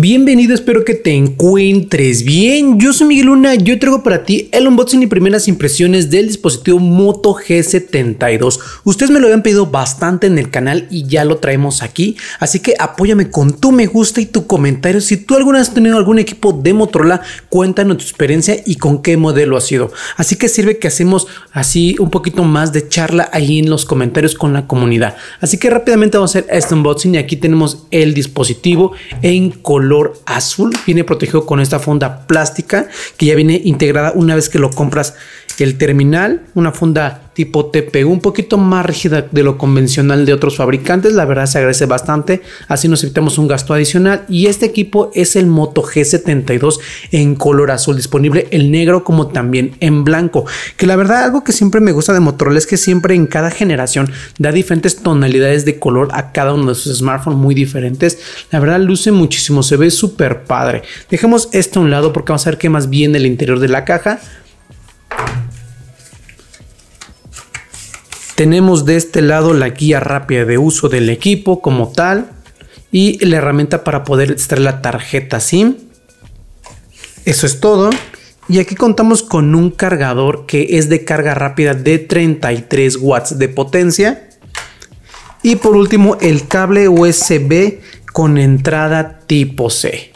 Bienvenido, espero que te encuentres bien. Yo soy Miguel Luna, yo traigo para ti el unboxing y primeras impresiones del dispositivo Moto G72. Ustedes me lo habían pedido bastante en el canal y ya lo traemos aquí, así que apóyame con tu me gusta y tu comentario. Si tú alguna vez has tenido algún equipo de Motorola, cuéntanos tu experiencia y con qué modelo ha sido. Así que sirve que hacemos así un poquito más de charla ahí en los comentarios con la comunidad. Así que rápidamente vamos a hacer este unboxing y aquí tenemos el dispositivo en color azul. Viene protegido con esta funda plástica que ya viene integrada una vez que lo compras el terminal, una funda tipo TPU, un poquito más rígida de lo convencional de otros fabricantes, la verdad se agradece bastante, así nos evitamos un gasto adicional. Y este equipo es el Moto G72 en color azul, disponible el negro como también en blanco. Que la verdad, algo que siempre me gusta de Motorola es que siempre en cada generación da diferentes tonalidades de color a cada uno de sus smartphones muy diferentes. La verdad, luce muchísimo, se ve súper padre. Dejemos esto a un lado porque vamos a ver qué más viene el interior de la caja. Tenemos de este lado la guía rápida de uso del equipo como tal y la herramienta para poder extraer la tarjeta SIM. Eso es todo. Y aquí contamos con un cargador que es de carga rápida de 33 watts de potencia. Y por último el cable USB con entrada tipo C.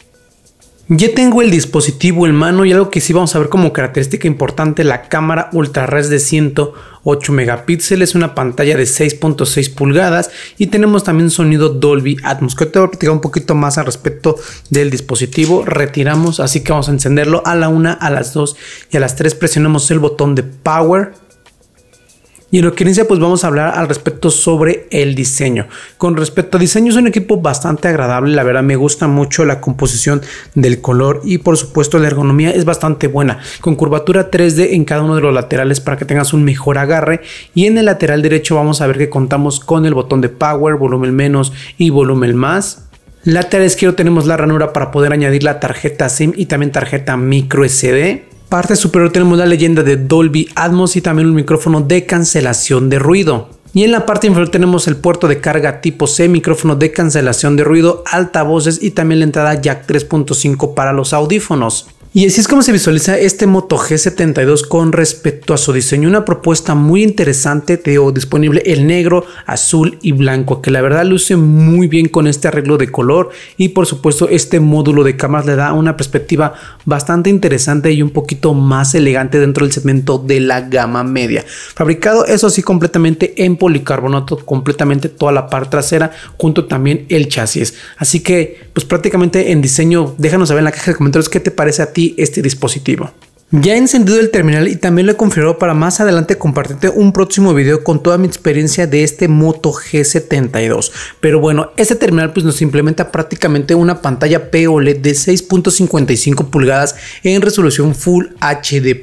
Ya tengo el dispositivo en mano y algo que sí vamos a ver como característica importante, la cámara res de 108 megapíxeles, una pantalla de 6.6 pulgadas y tenemos también sonido Dolby Atmos, que te voy a platicar un poquito más al respecto del dispositivo. Retiramos, así que vamos a encenderlo a la 1, a las 2 y a las 3 presionamos el botón de Power y en inicia pues vamos a hablar al respecto sobre el diseño. Con respecto a diseño es un equipo bastante agradable, la verdad me gusta mucho la composición del color y por supuesto la ergonomía es bastante buena, con curvatura 3D en cada uno de los laterales para que tengas un mejor agarre y en el lateral derecho vamos a ver que contamos con el botón de power, volumen menos y volumen más. Lateral izquierdo tenemos la ranura para poder añadir la tarjeta SIM y también tarjeta micro SD parte superior tenemos la leyenda de Dolby Atmos y también un micrófono de cancelación de ruido. Y en la parte inferior tenemos el puerto de carga tipo C, micrófono de cancelación de ruido, altavoces y también la entrada jack 3.5 para los audífonos. Y así es como se visualiza este Moto G72 con respecto a su diseño. Una propuesta muy interesante, te disponible el negro, azul y blanco, que la verdad luce muy bien con este arreglo de color y por supuesto este módulo de cámaras le da una perspectiva bastante interesante y un poquito más elegante dentro del segmento de la gama media. Fabricado eso sí completamente en policarbonato, completamente toda la parte trasera, junto también el chasis. Así que pues prácticamente en diseño, déjanos saber en la caja de comentarios qué te parece a ti este dispositivo. Ya he encendido el terminal y también lo he configurado para más adelante compartirte un próximo video con toda mi experiencia de este Moto G72. Pero bueno, este terminal pues nos implementa prácticamente una pantalla POLED de 6.55 pulgadas en resolución Full HD+,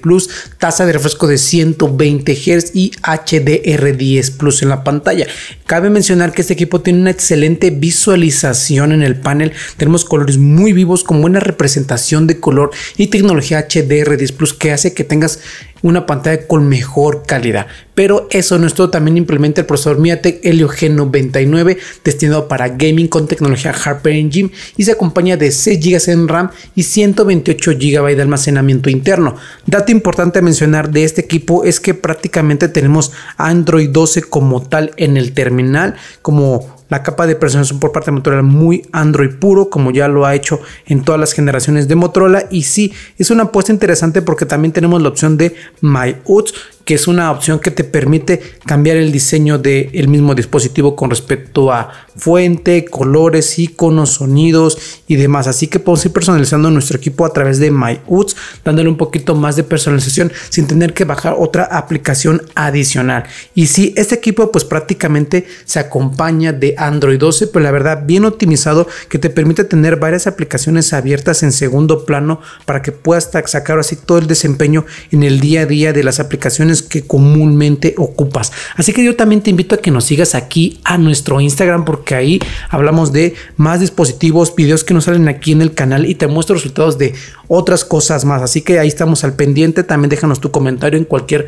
tasa de refresco de 120 Hz y HDR10 Plus en la pantalla. Cabe mencionar que este equipo tiene una excelente visualización en el panel. Tenemos colores muy vivos con buena representación de color y tecnología HDR10 Plus que hace que tengas una pantalla con mejor calidad. Pero eso no es todo, también implementa el procesador Miatec Helio G99 destinado para gaming con tecnología Harper Engine y se acompaña de 6 GB en RAM y 128 GB de almacenamiento interno. Dato importante a mencionar de este equipo es que prácticamente tenemos Android 12 como tal en el terminal, como la capa de personalización por parte de Motorola muy Android puro, como ya lo ha hecho en todas las generaciones de Motorola. Y sí, es una apuesta interesante porque también tenemos la opción de MyOuts que es una opción que te permite cambiar el diseño del mismo dispositivo con respecto a fuente, colores, iconos, sonidos y demás. Así que podemos ir personalizando nuestro equipo a través de MyOuts dándole un poquito más de personalización sin tener que bajar otra aplicación adicional. Y si este equipo pues prácticamente se acompaña de Android 12, pues la verdad bien optimizado que te permite tener varias aplicaciones abiertas en segundo plano para que puedas sacar así todo el desempeño en el día a día de las aplicaciones que comúnmente ocupas. Así que yo también te invito a que nos sigas aquí a nuestro Instagram porque ahí hablamos de más dispositivos, videos que nos salen aquí en el canal y te muestro resultados de otras cosas más. Así que ahí estamos al pendiente. También déjanos tu comentario en cualquier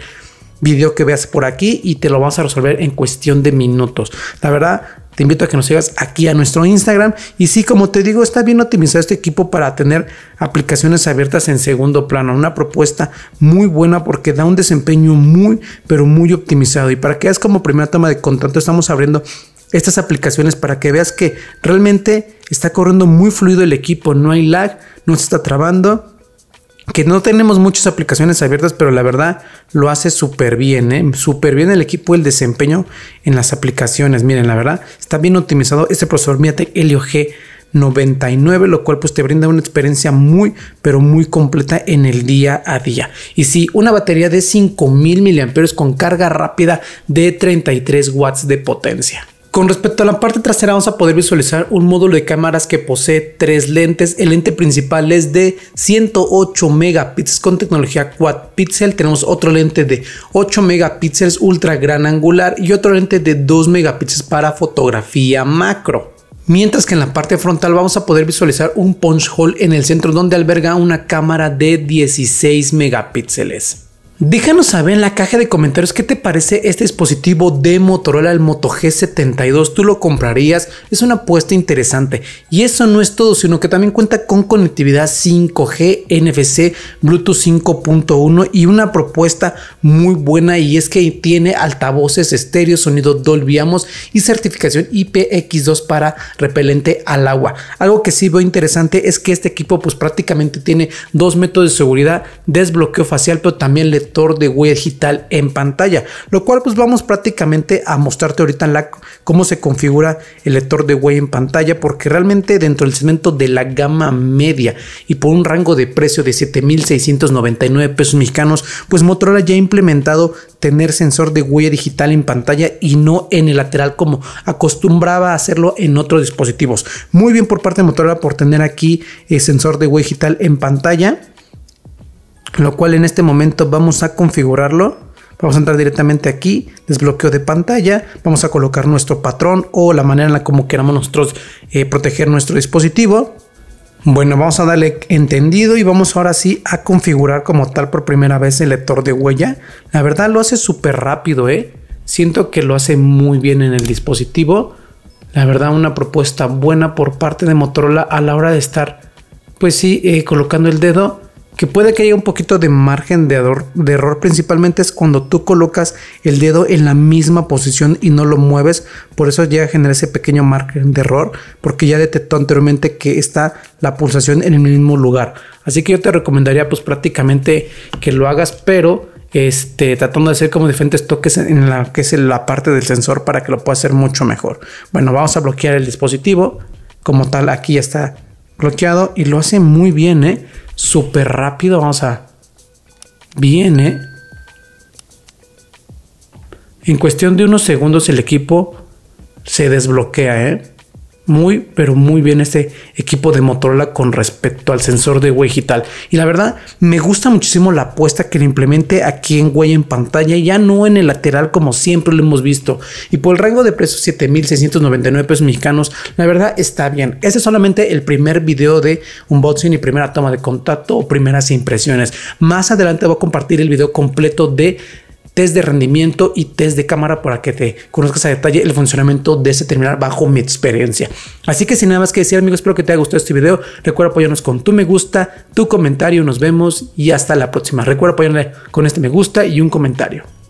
video que veas por aquí y te lo vamos a resolver en cuestión de minutos. La verdad, te invito a que nos sigas aquí a nuestro Instagram. Y sí, como te digo, está bien optimizado este equipo para tener aplicaciones abiertas en segundo plano. Una propuesta muy buena porque da un desempeño muy, pero muy optimizado. Y para que veas como primera toma de contacto, estamos abriendo estas aplicaciones para que veas que realmente está corriendo muy fluido el equipo. No hay lag, no se está trabando que no tenemos muchas aplicaciones abiertas, pero la verdad lo hace súper bien, ¿eh? súper bien el equipo, el desempeño en las aplicaciones. Miren, la verdad está bien optimizado este procesador MediaTek Helio G99, lo cual pues te brinda una experiencia muy, pero muy completa en el día a día. Y sí, una batería de 5000 mAh con carga rápida de 33 watts de potencia. Con respecto a la parte trasera vamos a poder visualizar un módulo de cámaras que posee tres lentes. El lente principal es de 108 megapíxeles con tecnología quad pixel. Tenemos otro lente de 8 megapíxeles ultra gran angular y otro lente de 2 megapíxeles para fotografía macro. Mientras que en la parte frontal vamos a poder visualizar un punch hole en el centro donde alberga una cámara de 16 megapíxeles. Déjanos saber en la caja de comentarios qué te parece este dispositivo de Motorola, el Moto G72. ¿Tú lo comprarías? Es una apuesta interesante. Y eso no es todo, sino que también cuenta con conectividad 5G, NFC, Bluetooth 5.1 y una propuesta muy buena y es que tiene altavoces estéreo, sonido Dolby y certificación IPX2 para repelente al agua. Algo que sí veo interesante es que este equipo pues prácticamente tiene dos métodos de seguridad, desbloqueo facial, pero también le de huella digital en pantalla, lo cual pues vamos prácticamente a mostrarte ahorita en la cómo se configura el lector de huella en pantalla porque realmente dentro del segmento de la gama media y por un rango de precio de 7.699 pesos mexicanos, pues Motorola ya ha implementado tener sensor de huella digital en pantalla y no en el lateral como acostumbraba a hacerlo en otros dispositivos. Muy bien por parte de Motorola por tener aquí el eh, sensor de huella digital en pantalla lo cual en este momento vamos a configurarlo. Vamos a entrar directamente aquí, desbloqueo de pantalla, vamos a colocar nuestro patrón o la manera en la como queramos nosotros eh, proteger nuestro dispositivo. Bueno, vamos a darle entendido y vamos ahora sí a configurar como tal por primera vez el lector de huella. La verdad lo hace súper rápido, ¿eh? Siento que lo hace muy bien en el dispositivo. La verdad una propuesta buena por parte de Motorola a la hora de estar, pues sí, eh, colocando el dedo que puede que haya un poquito de margen de, error, principalmente es cuando tú colocas el dedo en la misma posición y no lo mueves, por eso llega a generar ese pequeño margen de error, porque ya detectó anteriormente que está la pulsación en el mismo lugar. Así que yo te recomendaría pues prácticamente que lo hagas, pero este, tratando de hacer como diferentes toques en la que es la parte del sensor para que lo pueda hacer mucho mejor. Bueno, vamos a bloquear el dispositivo, como tal aquí ya está bloqueado y lo hace muy bien, ¿eh? súper rápido. Vamos a. Viene. ¿eh? En cuestión de unos segundos el equipo se desbloquea, ¿eh? muy, pero muy bien este equipo de Motorola con respecto al sensor de huella digital. Y la verdad, me gusta muchísimo la apuesta que le implemente aquí en huella en pantalla, y ya no en el lateral como siempre lo hemos visto. Y por el rango de precios 7.699 pesos mexicanos, la verdad está bien. Ese es solamente el primer video de unboxing y primera toma de contacto o primeras impresiones. Más adelante voy a compartir el video completo de test de rendimiento y test de cámara para que te conozcas a detalle el funcionamiento de ese terminal bajo mi experiencia. Así que sin nada más que decir, amigos, espero que te haya gustado este video. Recuerda apoyarnos con tu me gusta, tu comentario. Nos vemos y hasta la próxima. Recuerda apoyarnos con este me gusta y un comentario.